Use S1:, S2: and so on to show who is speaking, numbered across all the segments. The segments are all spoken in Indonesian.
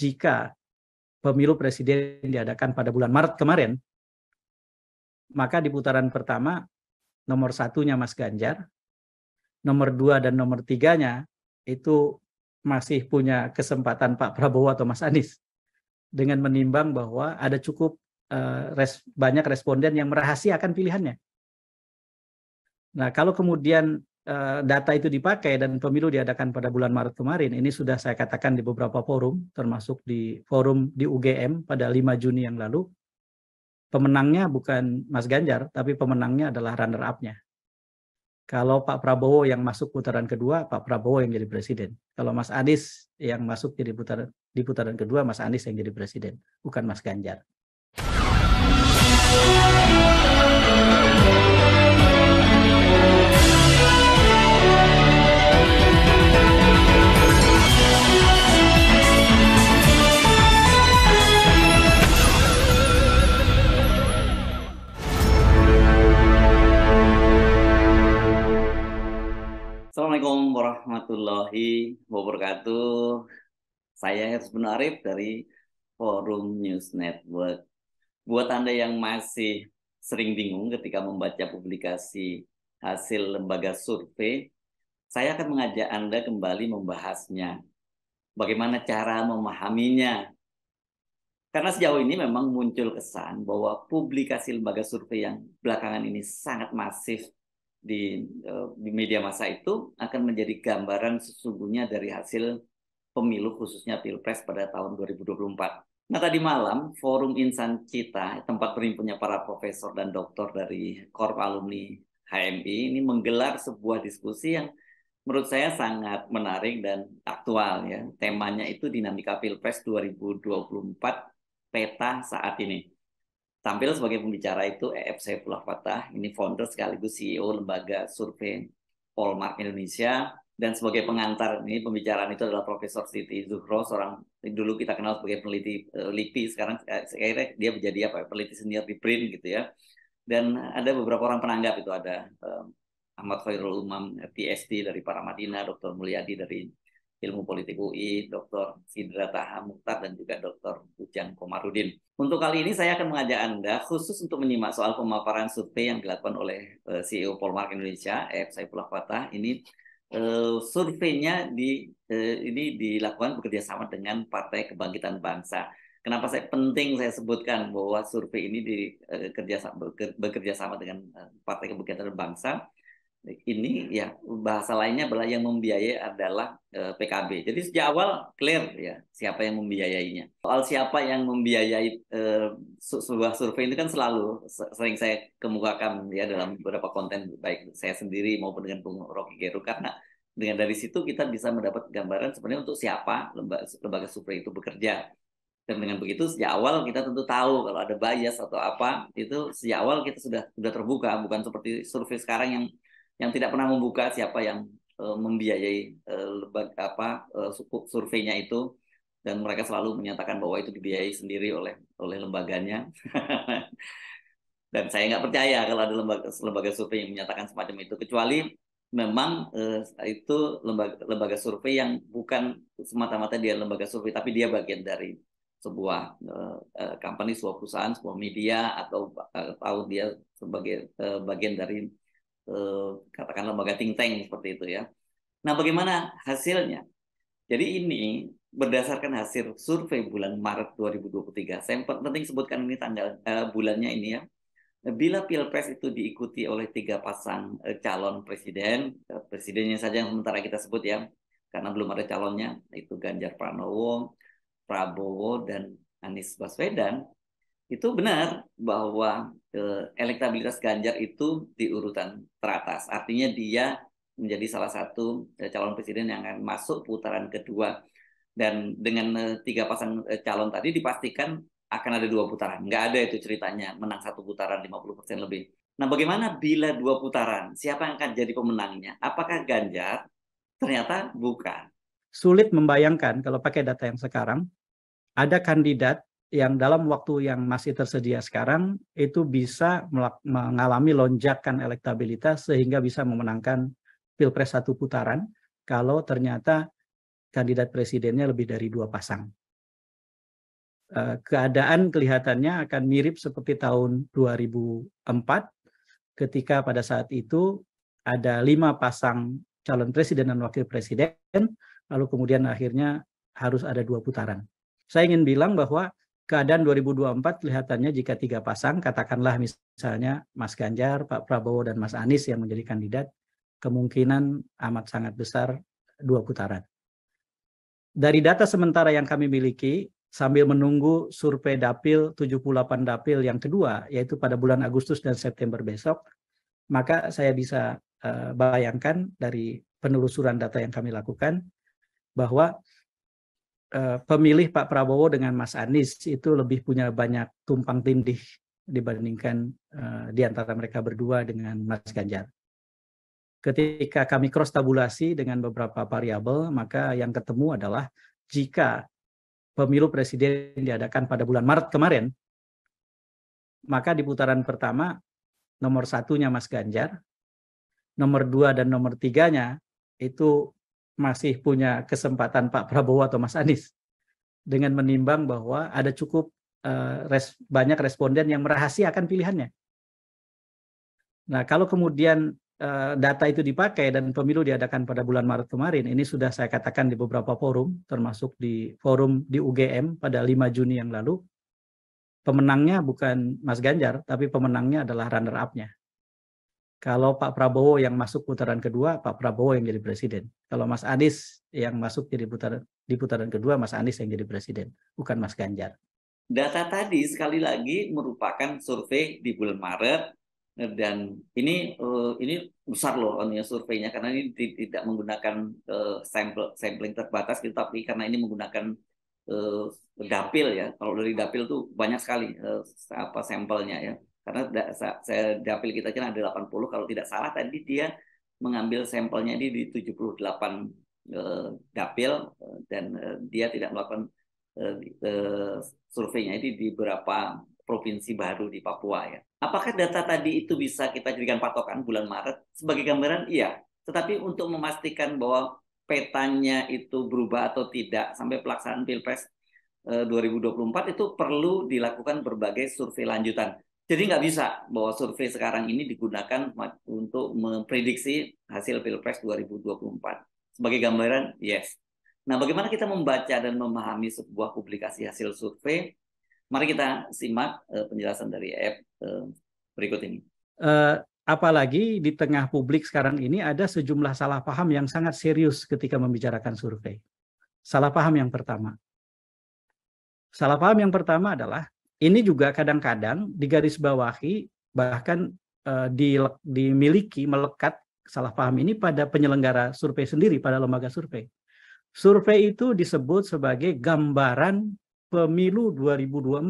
S1: jika pemilu presiden diadakan pada bulan Maret kemarin, maka di putaran pertama nomor satunya Mas Ganjar, nomor dua dan nomor tiganya itu masih punya kesempatan Pak Prabowo atau Mas Anies dengan menimbang bahwa ada cukup uh, res, banyak responden yang merahasiakan pilihannya. Nah, kalau kemudian Eh, data itu dipakai dan pemilu diadakan pada bulan Maret kemarin, ini sudah saya katakan di beberapa forum, termasuk di forum di UGM pada 5 Juni yang lalu, pemenangnya bukan Mas Ganjar, tapi pemenangnya adalah runner up-nya. Kalau Pak Prabowo yang masuk putaran kedua, Pak Prabowo yang jadi presiden. Kalau Mas Anies yang masuk jadi putaran di putaran kedua, Mas Anies yang jadi presiden, bukan Mas Ganjar.
S2: Assalamualaikum warahmatullahi wabarakatuh. Saya Hersbun Arif dari Forum News Network. Buat Anda yang masih sering bingung ketika membaca publikasi hasil lembaga survei, saya akan mengajak Anda kembali membahasnya. Bagaimana cara memahaminya? Karena sejauh ini memang muncul kesan bahwa publikasi lembaga survei yang belakangan ini sangat masif di, eh, di media massa itu akan menjadi gambaran sesungguhnya dari hasil pemilu khususnya Pilpres pada tahun 2024. Nah tadi malam Forum Insan Cita, tempat berhimpunnya para profesor dan doktor dari Korp Alumni HMI ini menggelar sebuah diskusi yang menurut saya sangat menarik dan aktual ya. Temanya itu dinamika Pilpres 2024 peta saat ini. Tampil sebagai pembicara itu EF Saifullah Fatah, ini founder sekaligus CEO Lembaga Survei Polmark Indonesia, dan sebagai pengantar ini pembicaraan itu adalah Profesor Siti Zuhro, seorang dulu kita kenal sebagai peneliti uh, LIPI, sekarang eh, akhirnya dia menjadi apa ya, peneliti senior di Print gitu ya. Dan ada beberapa orang penanggap itu ada um, Ahmad Khairul Umam, PhD dari Paramadina, Dr. Mulyadi dari Ilmu Politik UI, Dr. Sidra Taha Mukhtar, dan juga Dr. Ujang Komarudin. Untuk kali ini saya akan mengajak Anda khusus untuk menyimak soal pemaparan survei yang dilakukan oleh eh, CEO Polmark Indonesia, e F. Saifullah Fatah. Ini eh, surveinya di eh, ini dilakukan bekerjasama dengan Partai Kebangkitan Bangsa. Kenapa saya penting saya sebutkan bahwa survei ini di uh, bekerja dengan Partai Kebangkitan Bangsa ini ya bahasa lainnya adalah yang membiayai adalah e, eh, PKB. Jadi sejak awal clear ya siapa yang membiayainya. Soal siapa yang membiayai e, sebuah survei itu kan selalu sering saya kemukakan ya dalam beberapa konten baik saya sendiri maupun dengan Bung Rocky Geru karena dengan dari situ kita bisa mendapat gambaran sebenarnya untuk siapa lembaga, lembaga survei itu bekerja. Dan dengan begitu sejak awal kita tentu tahu kalau ada bias atau apa itu sejak awal kita sudah sudah terbuka bukan seperti survei sekarang yang yang tidak pernah membuka siapa yang uh, membiayai uh, apa uh, surveinya itu dan mereka selalu menyatakan bahwa itu dibiayai sendiri oleh oleh lembaganya. dan saya nggak percaya kalau ada lembaga lembaga survei yang menyatakan semacam itu kecuali memang uh, itu lembaga lembaga survei yang bukan semata-mata dia lembaga survei tapi dia bagian dari sebuah uh, company, sebuah perusahaan, sebuah media atau tahu dia sebagai uh, bagian dari Eh, katakanlah lembaga think tank seperti itu ya. Nah, bagaimana hasilnya? Jadi ini berdasarkan hasil survei bulan Maret 2023. Saya penting sebutkan ini tanggal uh, bulannya ini ya. Bila Pilpres itu diikuti oleh tiga pasang eh, calon presiden, presidennya saja yang sementara kita sebut ya, karena belum ada calonnya, itu Ganjar Pranowo, Prabowo, dan Anies Baswedan, itu benar bahwa eh, elektabilitas Ganjar itu di urutan teratas. Artinya dia menjadi salah satu eh, calon presiden yang akan masuk putaran kedua. Dan dengan eh, tiga pasang eh, calon tadi dipastikan akan ada dua putaran. Nggak ada itu ceritanya menang satu putaran 50% lebih. Nah bagaimana bila dua putaran? Siapa yang akan jadi pemenangnya? Apakah Ganjar? Ternyata bukan.
S1: Sulit membayangkan kalau pakai data yang sekarang, ada kandidat yang dalam waktu yang masih tersedia sekarang itu bisa mengalami lonjakan elektabilitas sehingga bisa memenangkan pilpres satu putaran kalau ternyata kandidat presidennya lebih dari dua pasang. Eh, keadaan kelihatannya akan mirip seperti tahun 2004 ketika pada saat itu ada lima pasang calon presiden dan wakil presiden, lalu kemudian akhirnya harus ada dua putaran. Saya ingin bilang bahwa keadaan 2024 kelihatannya jika tiga pasang, katakanlah misalnya Mas Ganjar, Pak Prabowo, dan Mas Anies yang menjadi kandidat, kemungkinan amat sangat besar dua putaran. Dari data sementara yang kami miliki, sambil menunggu survei dapil 78 dapil yang kedua, yaitu pada bulan Agustus dan September besok, maka saya bisa eh, bayangkan dari penelusuran data yang kami lakukan bahwa Eh, pemilih Pak Prabowo dengan Mas Anies itu lebih punya banyak tumpang tindih dibandingkan uh, di antara mereka berdua dengan Mas Ganjar. Ketika kami cross tabulasi dengan beberapa variabel, maka yang ketemu adalah jika pemilu presiden diadakan pada bulan Maret kemarin, maka di putaran pertama nomor satunya Mas Ganjar, nomor dua dan nomor tiganya itu masih punya kesempatan Pak Prabowo atau Mas Anies dengan menimbang bahwa ada cukup uh, res, banyak responden yang merahasiakan pilihannya. Nah, kalau kemudian uh, data itu dipakai dan pemilu diadakan pada bulan Maret kemarin, ini sudah saya katakan di beberapa forum, termasuk di forum di UGM pada 5 Juni yang lalu, pemenangnya bukan Mas Ganjar, tapi pemenangnya adalah runner up-nya. Kalau Pak Prabowo yang masuk putaran kedua, Pak Prabowo yang jadi presiden. Kalau Mas Anies yang masuk jadi putaran di putaran kedua, Mas Anies yang jadi presiden, bukan Mas Ganjar.
S2: Data tadi sekali lagi merupakan survei di bulan Maret dan ini eh, ini besar loh surveinya karena ini tidak menggunakan eh, sampel sampling terbatas gitu tapi karena ini menggunakan eh, dapil ya. Kalau dari dapil tuh banyak sekali apa sampelnya ya karena saya dapil kita kan ada 80 kalau tidak salah tadi dia mengambil sampelnya di 78 eh, dapil eh, dan eh, dia tidak melakukan surveinya ini di beberapa provinsi baru di Papua ya. Apakah data tadi itu bisa kita jadikan patokan bulan Maret sebagai gambaran? Iya. Tetapi untuk memastikan bahwa petanya itu berubah atau tidak sampai pelaksanaan Pilpres 2024 itu perlu dilakukan berbagai survei lanjutan jadi nggak bisa bahwa survei sekarang ini digunakan untuk memprediksi hasil Pilpres 2024. Sebagai gambaran, yes. Nah, bagaimana kita membaca dan memahami sebuah publikasi hasil survei? Mari kita simak eh, penjelasan dari F eh, berikut ini.
S1: Eh, apalagi di tengah publik sekarang ini ada sejumlah salah paham yang sangat serius ketika membicarakan survei. Salah paham yang pertama. Salah paham yang pertama adalah ini juga kadang-kadang digarisbawahi bahkan uh, dimiliki melekat salah paham ini pada penyelenggara survei sendiri pada lembaga survei. Survei itu disebut sebagai gambaran pemilu 2024.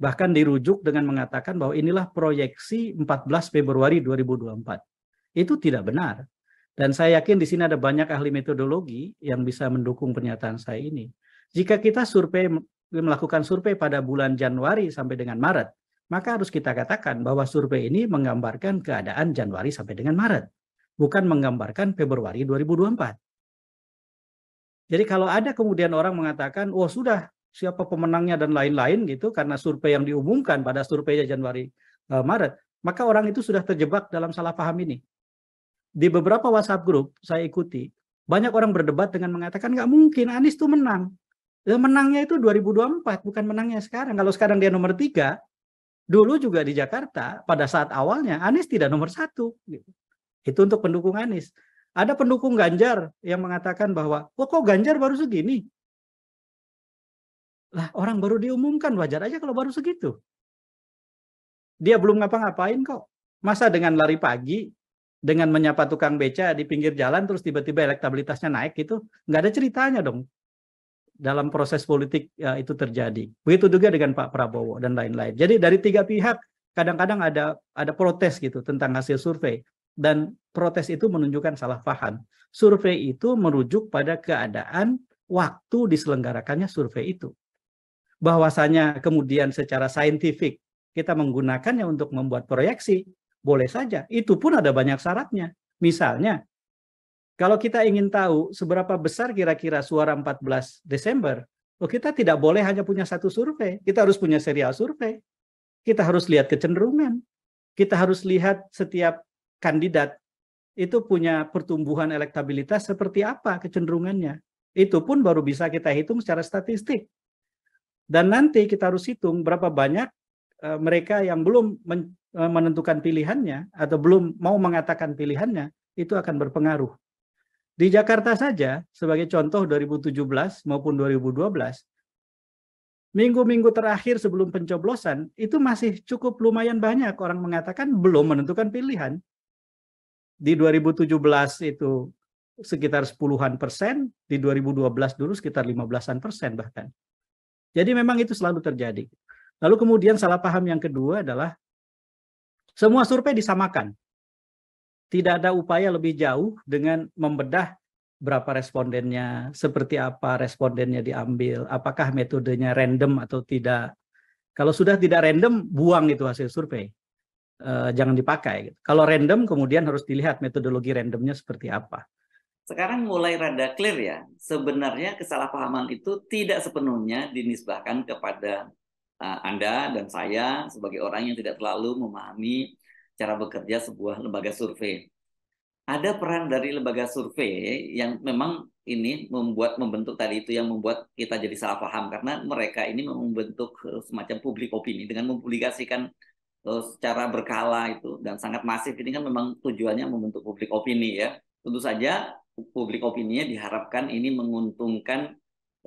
S1: Bahkan dirujuk dengan mengatakan bahwa inilah proyeksi 14 Februari 2024. Itu tidak benar. Dan saya yakin di sini ada banyak ahli metodologi yang bisa mendukung pernyataan saya ini. Jika kita survei melakukan survei pada bulan Januari sampai dengan Maret, maka harus kita katakan bahwa survei ini menggambarkan keadaan Januari sampai dengan Maret, bukan menggambarkan Februari 2024. Jadi kalau ada kemudian orang mengatakan, "Oh, sudah siapa pemenangnya dan lain-lain gitu karena survei yang diumumkan pada survei Januari eh, Maret, maka orang itu sudah terjebak dalam salah paham ini. Di beberapa WhatsApp grup saya ikuti, banyak orang berdebat dengan mengatakan nggak mungkin Anies itu menang. Eh, menangnya itu 2024, bukan menangnya sekarang. Kalau sekarang dia nomor tiga, dulu juga di Jakarta pada saat awalnya Anies tidak nomor satu. Gitu. Itu untuk pendukung Anies. Ada pendukung Ganjar yang mengatakan bahwa, oh, kok Ganjar baru segini? Lah orang baru diumumkan, wajar aja kalau baru segitu. Dia belum ngapa-ngapain kok. Masa dengan lari pagi, dengan menyapa tukang beca di pinggir jalan terus tiba-tiba elektabilitasnya naik gitu nggak ada ceritanya dong dalam proses politik uh, itu terjadi. Begitu juga dengan Pak Prabowo dan lain-lain. Jadi dari tiga pihak kadang-kadang ada ada protes gitu tentang hasil survei dan protes itu menunjukkan salah paham. Survei itu merujuk pada keadaan waktu diselenggarakannya survei itu. Bahwasanya kemudian secara saintifik kita menggunakannya untuk membuat proyeksi, boleh saja. Itu pun ada banyak syaratnya. Misalnya kalau kita ingin tahu seberapa besar kira-kira suara 14 Desember, oh kita tidak boleh hanya punya satu survei. Kita harus punya serial survei. Kita harus lihat kecenderungan. Kita harus lihat setiap kandidat itu punya pertumbuhan elektabilitas seperti apa kecenderungannya. Itu pun baru bisa kita hitung secara statistik. Dan nanti kita harus hitung berapa banyak eh, mereka yang belum eh, menentukan pilihannya atau belum mau mengatakan pilihannya itu akan berpengaruh di Jakarta saja, sebagai contoh 2017 maupun 2012, minggu-minggu terakhir sebelum pencoblosan, itu masih cukup lumayan banyak orang mengatakan belum menentukan pilihan. Di 2017 itu sekitar 10 persen, di 2012 dulu sekitar 15-an persen bahkan. Jadi memang itu selalu terjadi. Lalu kemudian salah paham yang kedua adalah semua survei disamakan tidak ada upaya lebih jauh dengan membedah berapa respondennya, seperti apa respondennya diambil, apakah metodenya random atau tidak. Kalau sudah tidak random, buang itu hasil survei. E, jangan dipakai. Gitu. Kalau random, kemudian harus dilihat metodologi randomnya seperti apa.
S2: Sekarang mulai rada clear ya, sebenarnya kesalahpahaman itu tidak sepenuhnya dinisbahkan kepada eh, Anda dan saya sebagai orang yang tidak terlalu memahami cara bekerja sebuah lembaga survei. Ada peran dari lembaga survei yang memang ini membuat membentuk tadi itu yang membuat kita jadi salah paham karena mereka ini membentuk eh, semacam publik opini dengan mempublikasikan eh, secara berkala itu dan sangat masif ini kan memang tujuannya membentuk publik opini ya. Tentu saja publik opininya diharapkan ini menguntungkan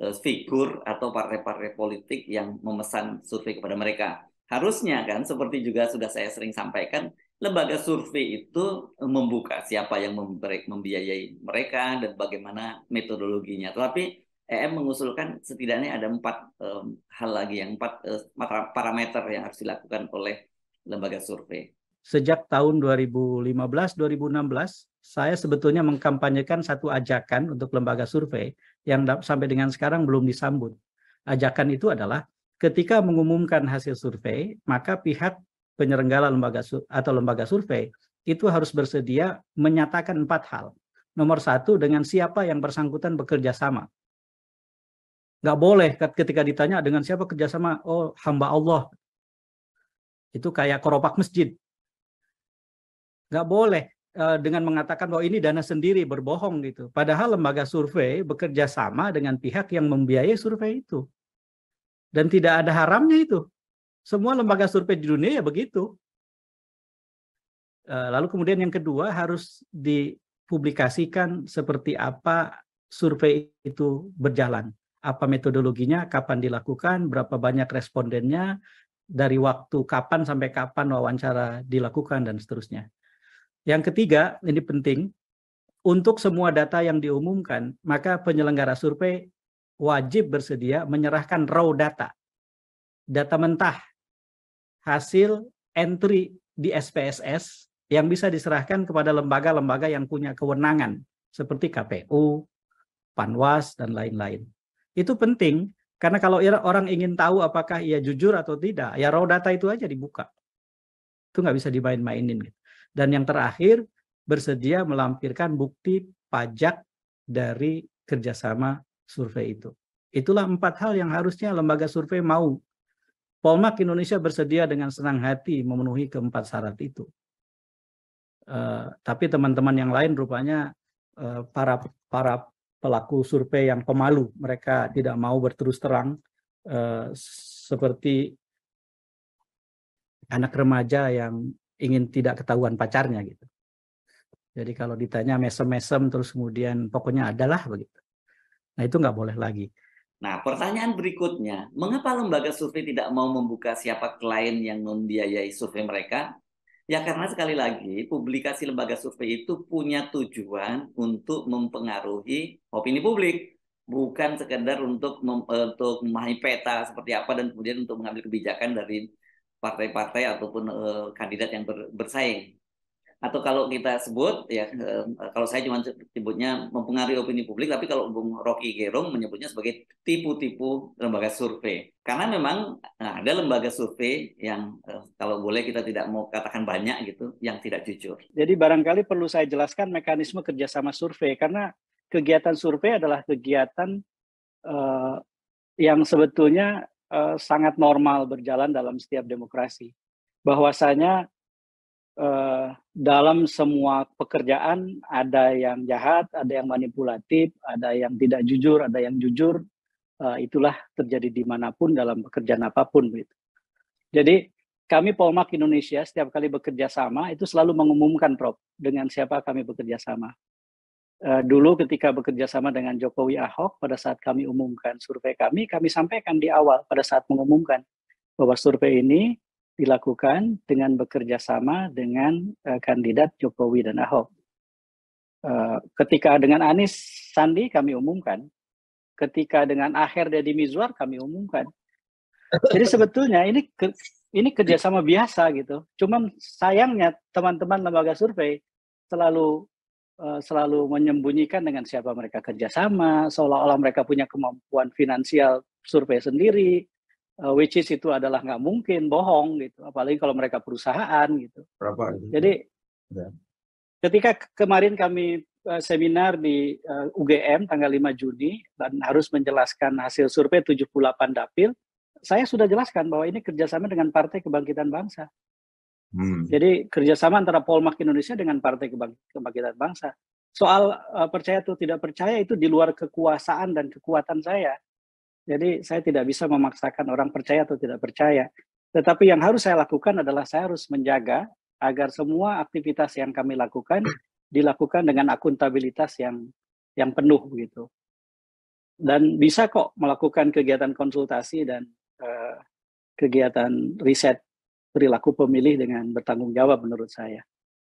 S2: eh, figur atau partai-partai politik yang memesan survei kepada mereka. Harusnya kan seperti juga sudah saya sering sampaikan lembaga survei itu eh, membuka siapa yang membiayai mereka dan bagaimana metodologinya. Tetapi EM mengusulkan setidaknya ada empat um, hal lagi yang empat uh, parameter yang harus dilakukan oleh lembaga survei.
S1: Sejak tahun 2015-2016, saya sebetulnya mengkampanyekan satu ajakan untuk lembaga survei yang sampai dengan sekarang belum disambut. Ajakan itu adalah ketika mengumumkan hasil survei, maka pihak penyelenggara lembaga atau lembaga survei itu harus bersedia menyatakan empat hal. Nomor satu, dengan siapa yang bersangkutan bekerja sama. Nggak boleh ketika ditanya dengan siapa kerjasama, oh hamba Allah. Itu kayak koropak masjid. Nggak boleh eh, dengan mengatakan bahwa ini dana sendiri berbohong gitu. Padahal lembaga survei bekerja sama dengan pihak yang membiayai survei itu. Dan tidak ada haramnya itu. Semua lembaga survei di dunia ya begitu. Eh, lalu kemudian yang kedua harus dipublikasikan seperti apa survei itu berjalan. Apa metodologinya, kapan dilakukan, berapa banyak respondennya, dari waktu kapan sampai kapan wawancara dilakukan, dan seterusnya. Yang ketiga, ini penting, untuk semua data yang diumumkan, maka penyelenggara survei wajib bersedia menyerahkan raw data, data mentah hasil entry di SPSS yang bisa diserahkan kepada lembaga-lembaga yang punya kewenangan seperti KPU, Panwas dan lain-lain. Itu penting karena kalau orang ingin tahu apakah ia jujur atau tidak, ya raw data itu aja dibuka. Itu nggak bisa dimain-mainin. Gitu. Dan yang terakhir, bersedia melampirkan bukti pajak dari kerjasama survei itu. Itulah empat hal yang harusnya lembaga survei mau Polmak Indonesia bersedia dengan senang hati memenuhi keempat syarat itu. Uh, tapi teman-teman yang lain rupanya uh, para para pelaku survei yang pemalu, mereka tidak mau berterus terang uh, seperti anak remaja yang ingin tidak ketahuan pacarnya gitu. Jadi kalau ditanya mesem-mesem terus kemudian pokoknya adalah begitu. Nah itu nggak boleh lagi.
S2: Nah, pertanyaan berikutnya, mengapa lembaga survei tidak mau membuka siapa klien yang membiayai survei mereka? Ya karena sekali lagi, publikasi lembaga survei itu punya tujuan untuk mempengaruhi opini publik, bukan sekedar untuk mem, untuk memahami peta seperti apa dan kemudian untuk mengambil kebijakan dari partai-partai ataupun uh, kandidat yang ber, bersaing atau kalau kita sebut ya hmm. eh, kalau saya cuma sebutnya mempengaruhi opini publik tapi kalau Bung Rocky Gerung menyebutnya sebagai tipu-tipu lembaga survei karena memang nah, ada lembaga survei yang eh, kalau boleh kita tidak mau katakan banyak gitu yang tidak jujur.
S1: Jadi barangkali perlu saya jelaskan mekanisme kerjasama survei karena kegiatan survei adalah kegiatan uh, yang sebetulnya uh, sangat normal berjalan dalam setiap demokrasi bahwasanya Eh, dalam semua pekerjaan ada yang jahat, ada yang manipulatif, ada yang tidak jujur, ada yang jujur. Uh, itulah terjadi dimanapun dalam pekerjaan apapun. Gitu. Jadi kami Polmak Indonesia setiap kali bekerja sama itu selalu mengumumkan Prof dengan siapa kami bekerja sama. Uh, dulu ketika bekerja sama dengan Jokowi Ahok pada saat kami umumkan survei kami, kami sampaikan di awal pada saat mengumumkan bahwa survei ini dilakukan dengan bekerja sama dengan uh, kandidat Jokowi dan Ahok. Uh, ketika dengan Anies Sandi kami umumkan, ketika dengan Aher Deddy Mizwar kami umumkan. Jadi sebetulnya ini ke, ini kerjasama biasa gitu. Cuma sayangnya teman-teman lembaga survei selalu uh, selalu menyembunyikan dengan siapa mereka kerjasama, seolah-olah mereka punya kemampuan finansial survei sendiri, uh, which is itu adalah nggak mungkin bohong gitu apalagi kalau mereka perusahaan gitu berapa gitu. jadi ya. ketika kemarin kami uh, seminar di uh, eh, UGM tanggal 5 Juni dan harus menjelaskan hasil survei 78 dapil saya sudah jelaskan bahwa ini kerjasama dengan Partai Kebangkitan Bangsa hmm. jadi kerjasama antara Polmark Indonesia dengan Partai Kebangkitan Bangsa soal uh, percaya atau tidak percaya itu di luar kekuasaan dan kekuatan saya jadi saya tidak bisa memaksakan orang percaya atau tidak percaya. Tetapi yang harus saya lakukan adalah saya harus menjaga agar semua aktivitas yang kami lakukan dilakukan dengan akuntabilitas yang yang penuh gitu. Dan bisa kok melakukan kegiatan konsultasi dan eh, kegiatan riset perilaku pemilih dengan bertanggung jawab menurut saya.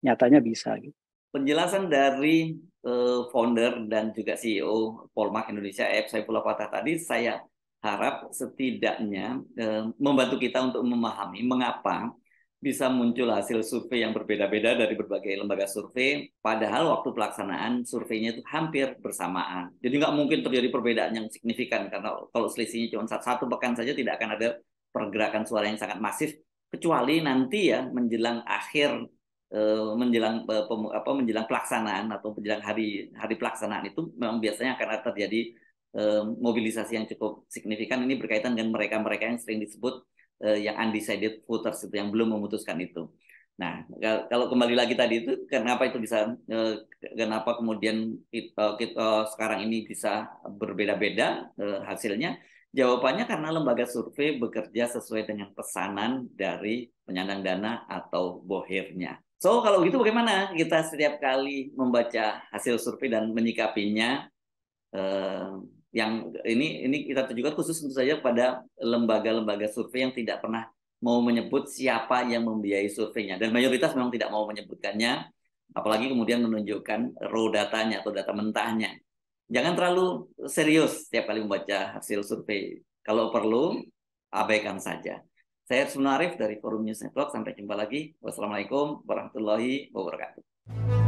S1: Nyatanya bisa gitu
S2: penjelasan dari uh, founder dan juga CEO Polmark Indonesia F Saifullah Fatah tadi saya harap setidaknya uh, membantu kita untuk memahami mengapa bisa muncul hasil survei yang berbeda-beda dari berbagai lembaga survei, padahal waktu pelaksanaan surveinya itu hampir bersamaan. Jadi nggak mungkin terjadi perbedaan yang signifikan, karena kalau selisihnya cuma satu pekan saja tidak akan ada pergerakan suara yang sangat masif, kecuali nanti ya menjelang akhir Eh, menjelang eh, apa menjelang pelaksanaan atau menjelang hari hari pelaksanaan itu memang biasanya akan terjadi eh, mobilisasi yang cukup signifikan ini berkaitan dengan mereka-mereka yang sering disebut yang undecided voters itu yang belum memutuskan itu. Nah, kalau kembali lagi tadi itu kenapa itu bisa kenapa kemudian kita, kita sekarang ini bisa berbeda-beda hasilnya? Jawabannya karena lembaga survei bekerja sesuai dengan pesanan dari penyandang dana atau bohirnya. So kalau gitu bagaimana kita setiap kali membaca hasil survei dan menyikapinya eh, yang ini ini kita tunjukkan khusus tentu saja pada lembaga-lembaga survei yang tidak pernah mau menyebut siapa yang membiayai surveinya dan mayoritas memang tidak mau menyebutkannya apalagi kemudian menunjukkan raw datanya atau data mentahnya. Jangan terlalu serius setiap kali membaca hasil survei. Kalau perlu abaikan saja. Saya Sunarif dari Forum News Network. Sampai jumpa lagi. Wassalamualaikum warahmatullahi wabarakatuh.